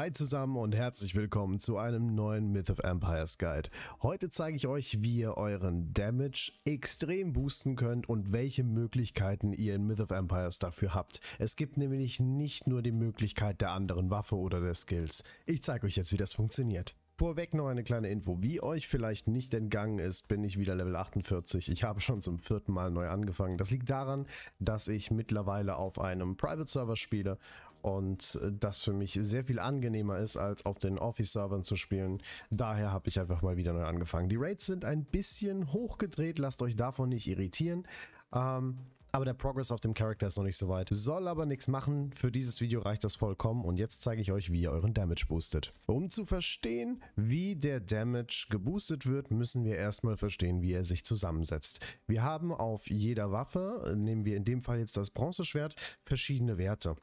Hi zusammen und herzlich willkommen zu einem neuen Myth of Empires Guide. Heute zeige ich euch, wie ihr euren Damage extrem boosten könnt und welche Möglichkeiten ihr in Myth of Empires dafür habt. Es gibt nämlich nicht nur die Möglichkeit der anderen Waffe oder der Skills. Ich zeige euch jetzt, wie das funktioniert. Vorweg noch eine kleine Info. Wie euch vielleicht nicht entgangen ist, bin ich wieder Level 48. Ich habe schon zum vierten Mal neu angefangen. Das liegt daran, dass ich mittlerweile auf einem Private Server spiele und äh, das für mich sehr viel angenehmer ist, als auf den Office-Servern zu spielen. Daher habe ich einfach mal wieder neu angefangen. Die Rates sind ein bisschen hochgedreht, lasst euch davon nicht irritieren. Ähm, aber der Progress auf dem Charakter ist noch nicht so weit. Soll aber nichts machen, für dieses Video reicht das vollkommen und jetzt zeige ich euch, wie ihr euren Damage boostet. Um zu verstehen, wie der Damage geboostet wird, müssen wir erstmal verstehen, wie er sich zusammensetzt. Wir haben auf jeder Waffe, äh, nehmen wir in dem Fall jetzt das Bronzeschwert, verschiedene Werte.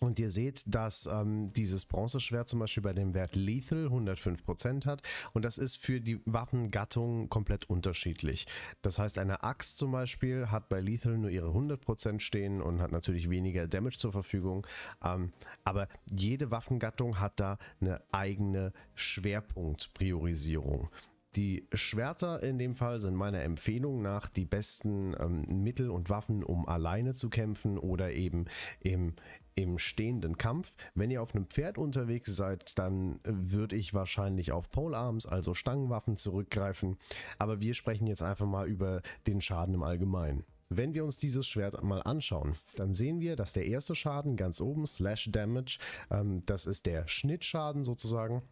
Und ihr seht, dass ähm, dieses Bronzeschwert zum Beispiel bei dem Wert Lethal 105% hat. Und das ist für die Waffengattung komplett unterschiedlich. Das heißt, eine Axt zum Beispiel hat bei Lethal nur ihre 100% stehen und hat natürlich weniger Damage zur Verfügung. Ähm, aber jede Waffengattung hat da eine eigene Schwerpunktpriorisierung. Die Schwerter in dem Fall sind meiner Empfehlung nach die besten ähm, Mittel und Waffen, um alleine zu kämpfen oder eben im, im stehenden Kampf. Wenn ihr auf einem Pferd unterwegs seid, dann würde ich wahrscheinlich auf Polearms, also Stangenwaffen, zurückgreifen. Aber wir sprechen jetzt einfach mal über den Schaden im Allgemeinen. Wenn wir uns dieses Schwert mal anschauen, dann sehen wir, dass der erste Schaden ganz oben, Slash Damage, ähm, das ist der Schnittschaden sozusagen,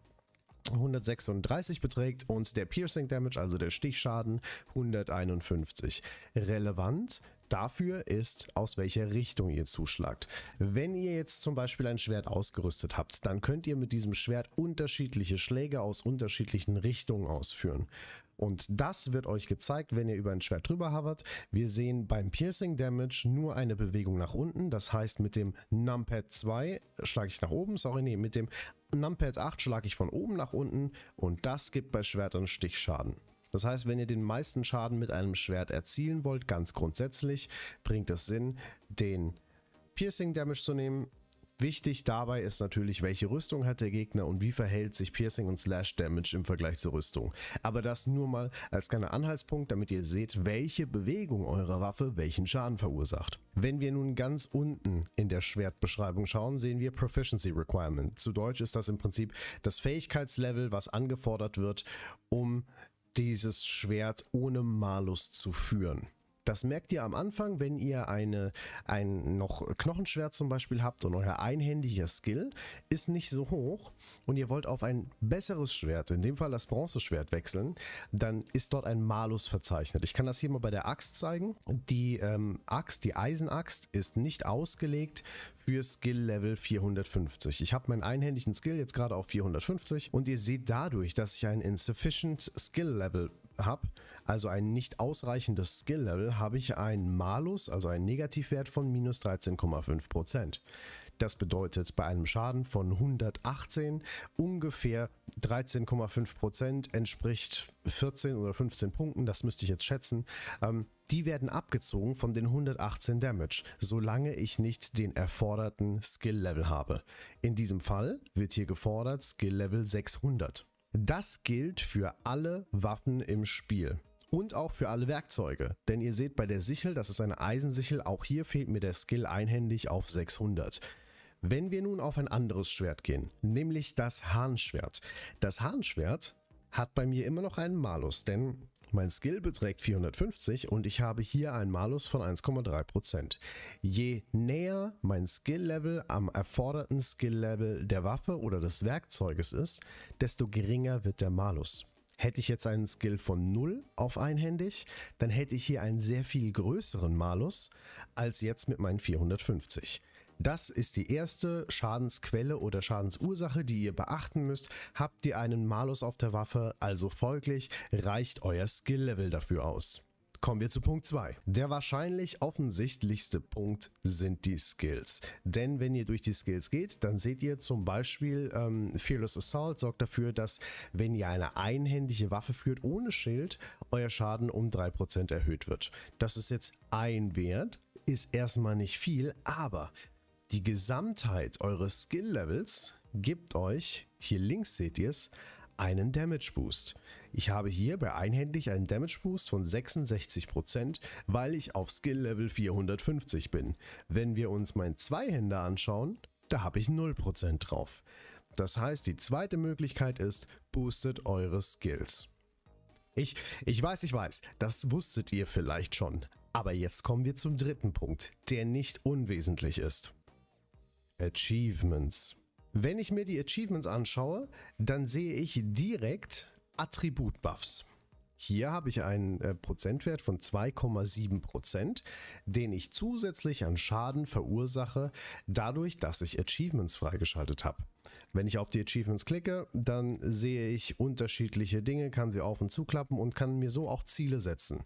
136 beträgt und der Piercing Damage, also der Stichschaden, 151. Relevant dafür ist, aus welcher Richtung ihr zuschlagt. Wenn ihr jetzt zum Beispiel ein Schwert ausgerüstet habt, dann könnt ihr mit diesem Schwert unterschiedliche Schläge aus unterschiedlichen Richtungen ausführen. Und das wird euch gezeigt, wenn ihr über ein Schwert drüber hovert. Wir sehen beim Piercing Damage nur eine Bewegung nach unten. Das heißt, mit dem Numpad 2 schlage ich nach oben. Sorry, nee, mit dem Numpad 8 schlage ich von oben nach unten. Und das gibt bei Schwertern Stichschaden. Das heißt, wenn ihr den meisten Schaden mit einem Schwert erzielen wollt, ganz grundsätzlich, bringt es Sinn, den Piercing Damage zu nehmen Wichtig dabei ist natürlich, welche Rüstung hat der Gegner und wie verhält sich Piercing und Slash Damage im Vergleich zur Rüstung. Aber das nur mal als kleiner Anhaltspunkt, damit ihr seht, welche Bewegung eurer Waffe welchen Schaden verursacht. Wenn wir nun ganz unten in der Schwertbeschreibung schauen, sehen wir Proficiency Requirement. Zu Deutsch ist das im Prinzip das Fähigkeitslevel, was angefordert wird, um dieses Schwert ohne Malus zu führen. Das merkt ihr am Anfang, wenn ihr eine, ein noch Knochenschwert zum Beispiel habt und euer einhändiger Skill ist nicht so hoch und ihr wollt auf ein besseres Schwert, in dem Fall das Bronzeschwert wechseln, dann ist dort ein Malus verzeichnet. Ich kann das hier mal bei der Axt zeigen. Die ähm, Axt, die Eisenaxt ist nicht ausgelegt für Skill Level 450. Ich habe meinen einhändigen Skill jetzt gerade auf 450 und ihr seht dadurch, dass ich ein Insufficient Skill Level habe, also ein nicht ausreichendes Skill-Level, habe ich einen Malus, also einen Negativwert von minus 13,5%. Das bedeutet bei einem Schaden von 118 ungefähr 13,5% entspricht 14 oder 15 Punkten, das müsste ich jetzt schätzen. Ähm, die werden abgezogen von den 118 Damage, solange ich nicht den erforderten Skill-Level habe. In diesem Fall wird hier gefordert Skill-Level 600. Das gilt für alle Waffen im Spiel und auch für alle Werkzeuge. Denn ihr seht bei der Sichel, das ist eine Eisensichel, auch hier fehlt mir der Skill einhändig auf 600. Wenn wir nun auf ein anderes Schwert gehen, nämlich das Harnschwert. Das Harnschwert hat bei mir immer noch einen Malus, denn mein Skill beträgt 450 und ich habe hier einen Malus von 1,3%. Je näher mein Skill-Level am erforderten Skill-Level der Waffe oder des Werkzeuges ist, desto geringer wird der Malus. Hätte ich jetzt einen Skill von 0 auf einhändig, dann hätte ich hier einen sehr viel größeren Malus als jetzt mit meinen 450. Das ist die erste Schadensquelle oder Schadensursache, die ihr beachten müsst. Habt ihr einen Malus auf der Waffe, also folglich reicht euer Skill-Level dafür aus. Kommen wir zu Punkt 2. Der wahrscheinlich offensichtlichste Punkt sind die Skills. Denn wenn ihr durch die Skills geht, dann seht ihr zum Beispiel ähm, Fearless Assault sorgt dafür, dass wenn ihr eine einhändige Waffe führt ohne Schild, euer Schaden um 3% erhöht wird. Das ist jetzt ein Wert, ist erstmal nicht viel, aber die Gesamtheit eures Skill-Levels gibt euch, hier links seht ihr es, einen Damage Boost. Ich habe hierbei einhändig einen Damage Boost von 66%, weil ich auf Skill Level 450 bin. Wenn wir uns mein Zweihänder anschauen, da habe ich 0% drauf. Das heißt, die zweite Möglichkeit ist, boostet eure Skills. Ich, ich weiß, ich weiß, das wusstet ihr vielleicht schon. Aber jetzt kommen wir zum dritten Punkt, der nicht unwesentlich ist. Achievements. Wenn ich mir die Achievements anschaue, dann sehe ich direkt Attributbuffs. Hier habe ich einen äh, Prozentwert von 2,7%, den ich zusätzlich an Schaden verursache, dadurch, dass ich Achievements freigeschaltet habe. Wenn ich auf die Achievements klicke, dann sehe ich unterschiedliche Dinge, kann sie auf und zuklappen und kann mir so auch Ziele setzen.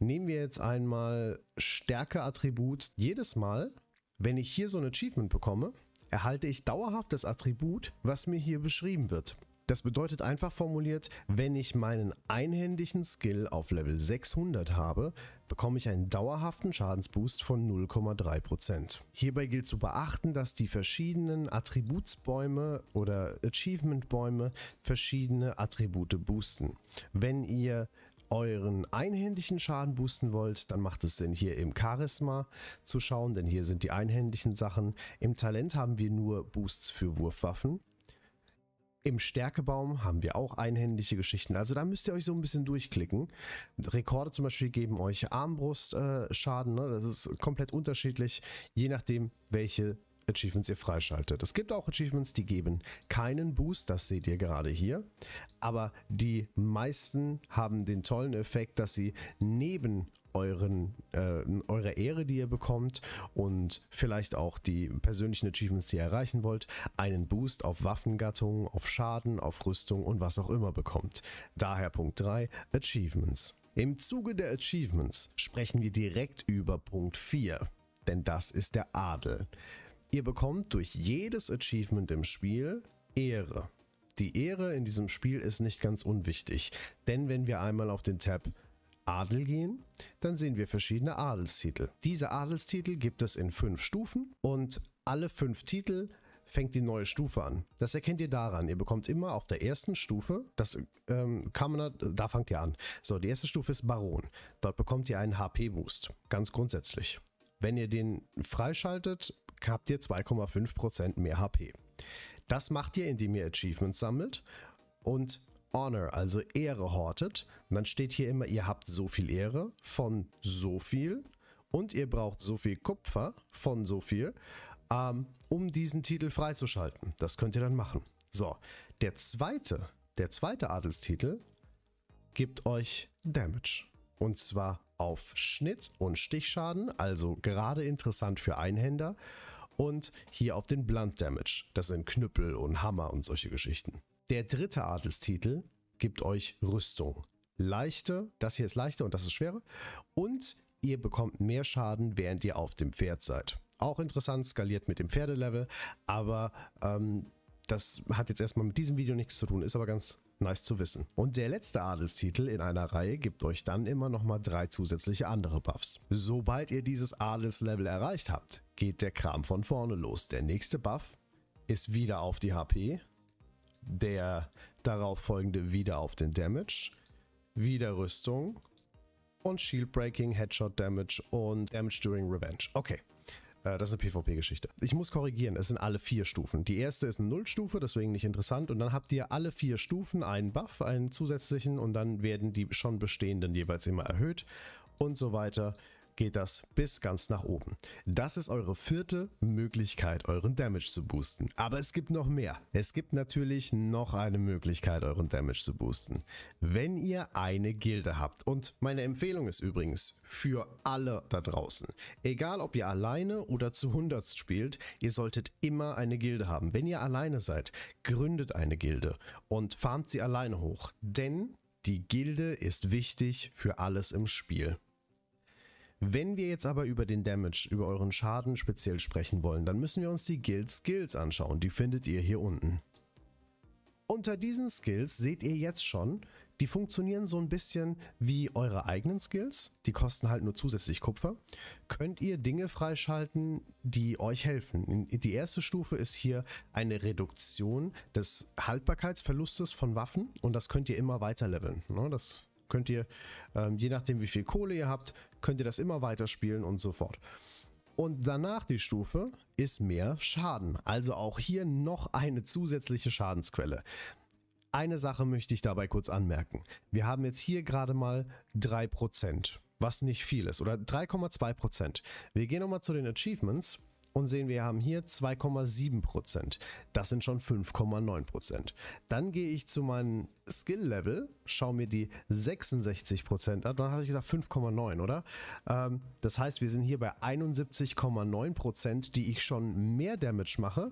Nehmen wir jetzt einmal Stärke-Attribut. Jedes Mal, wenn ich hier so ein Achievement bekomme, erhalte ich dauerhaft das Attribut, was mir hier beschrieben wird. Das bedeutet einfach formuliert, wenn ich meinen einhändigen Skill auf Level 600 habe, bekomme ich einen dauerhaften Schadensboost von 0,3%. Hierbei gilt zu beachten, dass die verschiedenen Attributsbäume oder Achievementbäume verschiedene Attribute boosten. Wenn ihr euren einhändischen Schaden boosten wollt, dann macht es Sinn, hier im Charisma zu schauen, denn hier sind die einhändischen Sachen. Im Talent haben wir nur Boosts für Wurfwaffen. Im Stärkebaum haben wir auch einhändische Geschichten. Also da müsst ihr euch so ein bisschen durchklicken. Rekorde zum Beispiel geben euch Armbrustschaden. Äh, ne? Das ist komplett unterschiedlich, je nachdem, welche Achievements ihr freischaltet. Es gibt auch Achievements, die geben keinen Boost, das seht ihr gerade hier. Aber die meisten haben den tollen Effekt, dass sie neben euren, äh, eure Ehre, die ihr bekommt und vielleicht auch die persönlichen Achievements, die ihr erreichen wollt, einen Boost auf Waffengattung, auf Schaden, auf Rüstung und was auch immer bekommt. Daher Punkt 3, Achievements. Im Zuge der Achievements sprechen wir direkt über Punkt 4, denn das ist der Adel. Ihr bekommt durch jedes Achievement im Spiel Ehre. Die Ehre in diesem Spiel ist nicht ganz unwichtig, denn wenn wir einmal auf den Tab Adel gehen, dann sehen wir verschiedene Adelstitel. Diese Adelstitel gibt es in fünf Stufen und alle fünf Titel fängt die neue Stufe an. Das erkennt ihr daran. Ihr bekommt immer auf der ersten Stufe, das ähm, Commoner, da fangt ihr an. So, die erste Stufe ist Baron. Dort bekommt ihr einen HP-Boost. Ganz grundsätzlich. Wenn ihr den freischaltet, habt ihr 2,5% mehr HP. Das macht ihr, indem ihr Achievements sammelt und Honor, also Ehre hortet. Und dann steht hier immer, ihr habt so viel Ehre von so viel und ihr braucht so viel Kupfer von so viel, ähm, um diesen Titel freizuschalten. Das könnt ihr dann machen. So, der zweite, der zweite Adelstitel gibt euch Damage. Und zwar auf Schnitt und Stichschaden, also gerade interessant für Einhänder. Und hier auf den Blunt Damage, das sind Knüppel und Hammer und solche Geschichten. Der dritte Adelstitel gibt euch Rüstung. Leichte, das hier ist leichte und das ist schwere. Und ihr bekommt mehr Schaden, während ihr auf dem Pferd seid. Auch interessant, skaliert mit dem Pferdelevel, aber ähm, das hat jetzt erstmal mit diesem Video nichts zu tun, ist aber ganz Nice zu wissen. Und der letzte Adelstitel in einer Reihe gibt euch dann immer nochmal drei zusätzliche andere Buffs. Sobald ihr dieses Adelslevel erreicht habt, geht der Kram von vorne los. Der nächste Buff ist wieder auf die HP, der darauf folgende wieder auf den Damage, wieder Rüstung und Shield Breaking, Headshot Damage und Damage During Revenge. Okay, äh, das ist eine PvP-Geschichte. Ich muss korrigieren, es sind alle vier Stufen. Die erste ist eine Nullstufe, deswegen nicht interessant. Und dann habt ihr alle vier Stufen einen Buff, einen zusätzlichen. Und dann werden die schon bestehenden jeweils immer erhöht und so weiter geht das bis ganz nach oben. Das ist eure vierte Möglichkeit, euren Damage zu boosten. Aber es gibt noch mehr. Es gibt natürlich noch eine Möglichkeit, euren Damage zu boosten. Wenn ihr eine Gilde habt, und meine Empfehlung ist übrigens für alle da draußen, egal ob ihr alleine oder zu 100 spielt, ihr solltet immer eine Gilde haben. Wenn ihr alleine seid, gründet eine Gilde und farmt sie alleine hoch. Denn die Gilde ist wichtig für alles im Spiel. Wenn wir jetzt aber über den Damage, über euren Schaden speziell sprechen wollen, dann müssen wir uns die Guild Skills anschauen. Die findet ihr hier unten. Unter diesen Skills seht ihr jetzt schon, die funktionieren so ein bisschen wie eure eigenen Skills. Die kosten halt nur zusätzlich Kupfer. Könnt ihr Dinge freischalten, die euch helfen. Die erste Stufe ist hier eine Reduktion des Haltbarkeitsverlustes von Waffen und das könnt ihr immer weiter leveln. Ne? Das könnt ihr, ähm, je nachdem wie viel Kohle ihr habt, könnt ihr das immer weiterspielen und so fort. Und danach die Stufe ist mehr Schaden. Also auch hier noch eine zusätzliche Schadensquelle. Eine Sache möchte ich dabei kurz anmerken. Wir haben jetzt hier gerade mal 3%, was nicht viel ist, oder 3,2%. Wir gehen nochmal zu den Achievements und sehen, wir haben hier 2,7%. Das sind schon 5,9%. Dann gehe ich zu meinem Skill-Level, schaue mir die 66% an. Da habe ich gesagt 5,9, oder? Ähm, das heißt, wir sind hier bei 71,9%, die ich schon mehr Damage mache,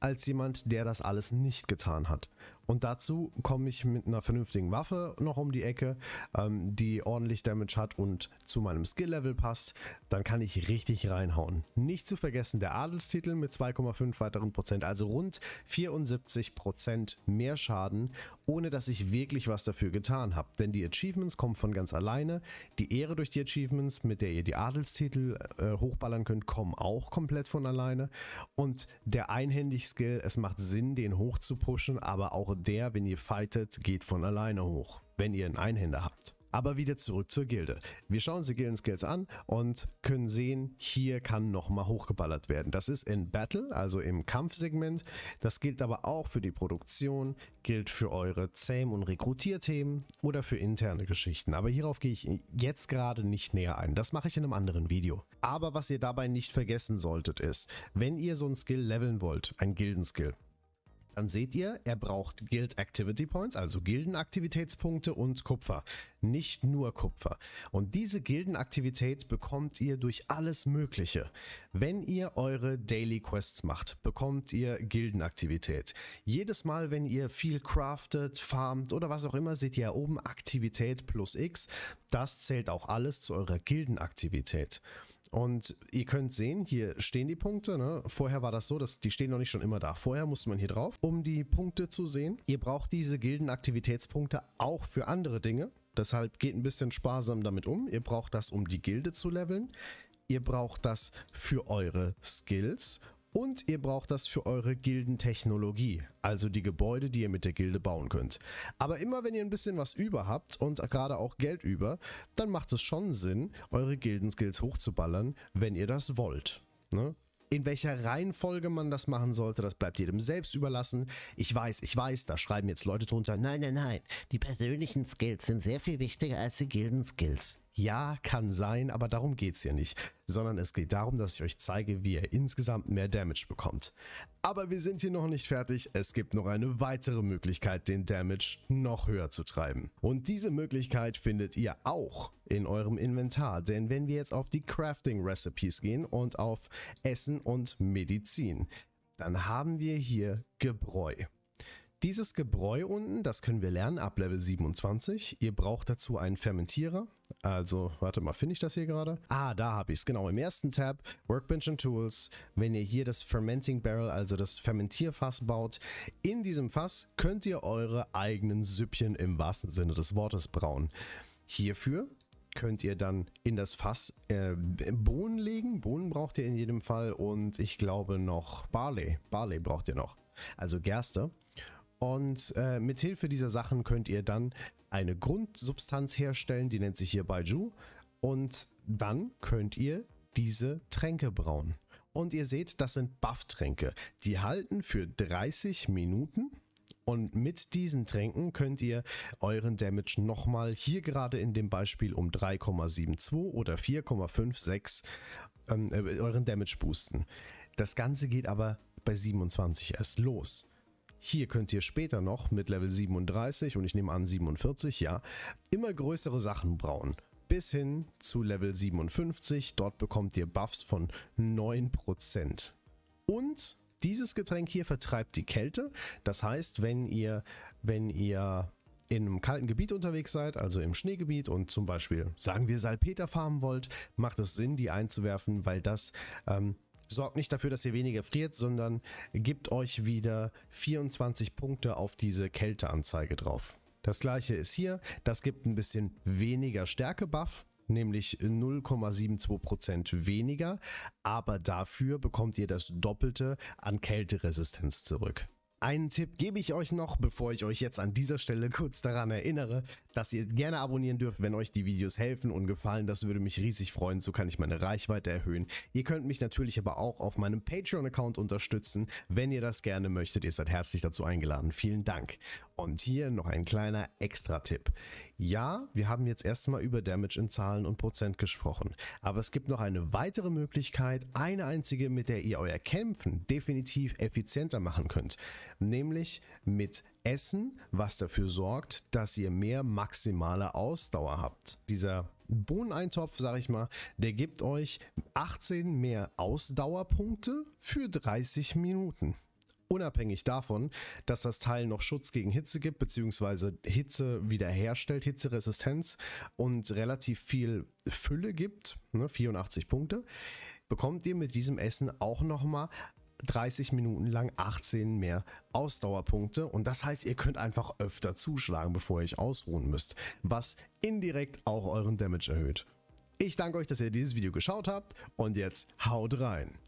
als jemand, der das alles nicht getan hat. Und dazu komme ich mit einer vernünftigen Waffe noch um die Ecke, ähm, die ordentlich Damage hat und zu meinem Skill-Level passt. Dann kann ich richtig reinhauen. Nicht zu vergessen der Adelstitel mit 2,5 weiteren Prozent, also rund 74 Prozent mehr Schaden, ohne dass ich wirklich was dafür getan habe. Denn die Achievements kommen von ganz alleine. Die Ehre durch die Achievements, mit der ihr die Adelstitel äh, hochballern könnt, kommen auch komplett von alleine. Und der Einhändig-Skill, es macht Sinn, den hochzupushen, aber auch auch der, wenn ihr fightet, geht von alleine hoch, wenn ihr einen Einhänder habt. Aber wieder zurück zur Gilde. Wir schauen uns die Gilden-Skills an und können sehen, hier kann nochmal hochgeballert werden. Das ist in Battle, also im Kampfsegment. Das gilt aber auch für die Produktion, gilt für eure Zähm- und Rekrutierthemen oder für interne Geschichten. Aber hierauf gehe ich jetzt gerade nicht näher ein. Das mache ich in einem anderen Video. Aber was ihr dabei nicht vergessen solltet ist, wenn ihr so ein Skill leveln wollt, ein Gildenskill, dann seht ihr, er braucht Guild Activity Points, also Gildenaktivitätspunkte und Kupfer. Nicht nur Kupfer. Und diese Gildenaktivität bekommt ihr durch alles Mögliche. Wenn ihr eure Daily Quests macht, bekommt ihr Gildenaktivität. Jedes Mal, wenn ihr viel craftet, farmt oder was auch immer, seht ihr oben Aktivität plus X. Das zählt auch alles zu eurer Gildenaktivität. Und ihr könnt sehen, hier stehen die Punkte. Ne? Vorher war das so, dass die stehen noch nicht schon immer da. Vorher musste man hier drauf, um die Punkte zu sehen. Ihr braucht diese Gildenaktivitätspunkte auch für andere Dinge. Deshalb geht ein bisschen sparsam damit um. Ihr braucht das, um die Gilde zu leveln. Ihr braucht das für eure Skills und ihr braucht das für eure Gildentechnologie, also die Gebäude, die ihr mit der Gilde bauen könnt. Aber immer wenn ihr ein bisschen was über habt und gerade auch Geld über, dann macht es schon Sinn, eure Gildenskills hochzuballern, wenn ihr das wollt. Ne? In welcher Reihenfolge man das machen sollte, das bleibt jedem selbst überlassen. Ich weiß, ich weiß, da schreiben jetzt Leute drunter, nein, nein, nein, die persönlichen Skills sind sehr viel wichtiger als die Gildenskills. Ja, kann sein, aber darum geht es hier nicht, sondern es geht darum, dass ich euch zeige, wie ihr insgesamt mehr Damage bekommt. Aber wir sind hier noch nicht fertig, es gibt noch eine weitere Möglichkeit, den Damage noch höher zu treiben. Und diese Möglichkeit findet ihr auch in eurem Inventar, denn wenn wir jetzt auf die Crafting Recipes gehen und auf Essen und Medizin, dann haben wir hier Gebräu. Dieses Gebräu unten, das können wir lernen ab Level 27. Ihr braucht dazu einen Fermentierer. Also, warte mal, finde ich das hier gerade? Ah, da habe ich es. Genau, im ersten Tab, Workbench and Tools. Wenn ihr hier das Fermenting Barrel, also das Fermentierfass baut, in diesem Fass könnt ihr eure eigenen Süppchen im wahrsten Sinne des Wortes brauen. Hierfür könnt ihr dann in das Fass äh, Bohnen legen. Bohnen braucht ihr in jedem Fall und ich glaube noch Barley. Barley braucht ihr noch. Also Gerste. Und äh, Hilfe dieser Sachen könnt ihr dann eine Grundsubstanz herstellen, die nennt sich hier Baiju. Und dann könnt ihr diese Tränke brauen. Und ihr seht, das sind Buff-Tränke. Die halten für 30 Minuten. Und mit diesen Tränken könnt ihr euren Damage nochmal hier gerade in dem Beispiel um 3,72 oder 4,56 ähm, äh, euren Damage boosten. Das Ganze geht aber bei 27 erst los. Hier könnt ihr später noch mit Level 37 und ich nehme an 47, ja, immer größere Sachen brauen. Bis hin zu Level 57, dort bekommt ihr Buffs von 9%. Und dieses Getränk hier vertreibt die Kälte. Das heißt, wenn ihr, wenn ihr in einem kalten Gebiet unterwegs seid, also im Schneegebiet und zum Beispiel, sagen wir, Salpeter farmen wollt, macht es Sinn, die einzuwerfen, weil das ähm, sorgt nicht dafür, dass ihr weniger friert, sondern gibt euch wieder 24 Punkte auf diese Kälteanzeige drauf. Das gleiche ist hier, das gibt ein bisschen weniger Stärke-Buff, nämlich 0,72% weniger, aber dafür bekommt ihr das Doppelte an Kälteresistenz zurück. Einen Tipp gebe ich euch noch, bevor ich euch jetzt an dieser Stelle kurz daran erinnere, dass ihr gerne abonnieren dürft, wenn euch die Videos helfen und gefallen. Das würde mich riesig freuen, so kann ich meine Reichweite erhöhen. Ihr könnt mich natürlich aber auch auf meinem Patreon-Account unterstützen, wenn ihr das gerne möchtet. Ihr seid herzlich dazu eingeladen. Vielen Dank. Und hier noch ein kleiner Extra-Tipp. Ja, wir haben jetzt erstmal über Damage in Zahlen und Prozent gesprochen, aber es gibt noch eine weitere Möglichkeit, eine einzige, mit der ihr euer Kämpfen definitiv effizienter machen könnt, nämlich mit Essen, was dafür sorgt, dass ihr mehr maximale Ausdauer habt. Dieser Bohneneintopf, sag ich mal, der gibt euch 18 mehr Ausdauerpunkte für 30 Minuten unabhängig davon, dass das Teil noch Schutz gegen Hitze gibt, beziehungsweise Hitze wiederherstellt, Hitzeresistenz und relativ viel Fülle gibt, ne, 84 Punkte, bekommt ihr mit diesem Essen auch nochmal 30 Minuten lang 18 mehr Ausdauerpunkte und das heißt, ihr könnt einfach öfter zuschlagen, bevor ihr euch ausruhen müsst, was indirekt auch euren Damage erhöht. Ich danke euch, dass ihr dieses Video geschaut habt und jetzt haut rein!